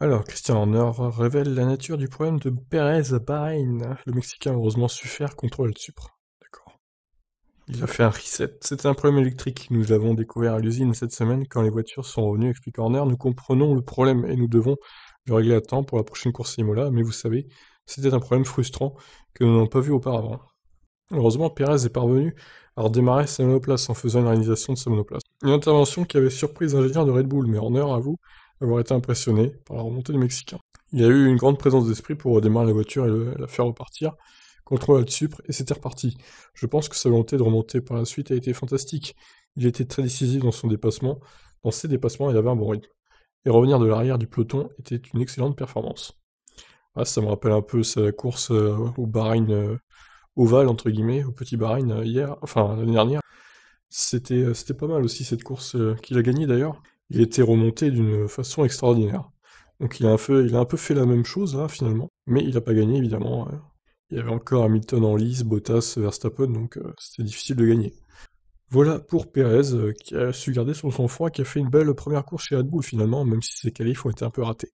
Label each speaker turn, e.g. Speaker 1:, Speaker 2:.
Speaker 1: Alors, Christian Horner révèle la nature du problème de Pérez à Le Mexicain a heureusement su faire le Supra. D'accord. Il a fait un reset. C'était un problème électrique. Nous l'avons découvert à l'usine cette semaine quand les voitures sont revenues, explique Horner. Nous comprenons le problème et nous devons le régler à temps pour la prochaine course Imola, mais vous savez, c'était un problème frustrant que nous n'avons pas vu auparavant. Heureusement, Pérez est parvenu à redémarrer sa monoplace en faisant une réalisation de sa monoplace. Une intervention qui avait surpris l'ingénieur de Red Bull, mais Horner avoue avoir été impressionné par la remontée du Mexicain. Il y a eu une grande présence d'esprit pour redémarrer la voiture et la faire repartir. contre la Supre, et c'était reparti. Je pense que sa volonté de remonter par la suite a été fantastique. Il était très décisif dans son dépassement. Dans ses dépassements, il avait un bon rythme. Et revenir de l'arrière du peloton était une excellente performance. Ah, ça me rappelle un peu sa course euh, au Bahreïn Oval euh, ovale, entre guillemets, au petit Bahreïn euh, hier, enfin l'année dernière. C'était, c'était pas mal aussi cette course qu'il a gagnée d'ailleurs il était remonté d'une façon extraordinaire. Donc il a, un peu, fait la même chose là finalement, mais il n'a pas gagné évidemment. Il y avait encore Hamilton en lice, Bottas, Verstappen, donc euh, c'était difficile de gagner. Voilà pour Perez euh, qui a su garder son sang-froid, qui a fait une belle première course chez Red Bull finalement, même si ses qualifs ont été un peu ratés.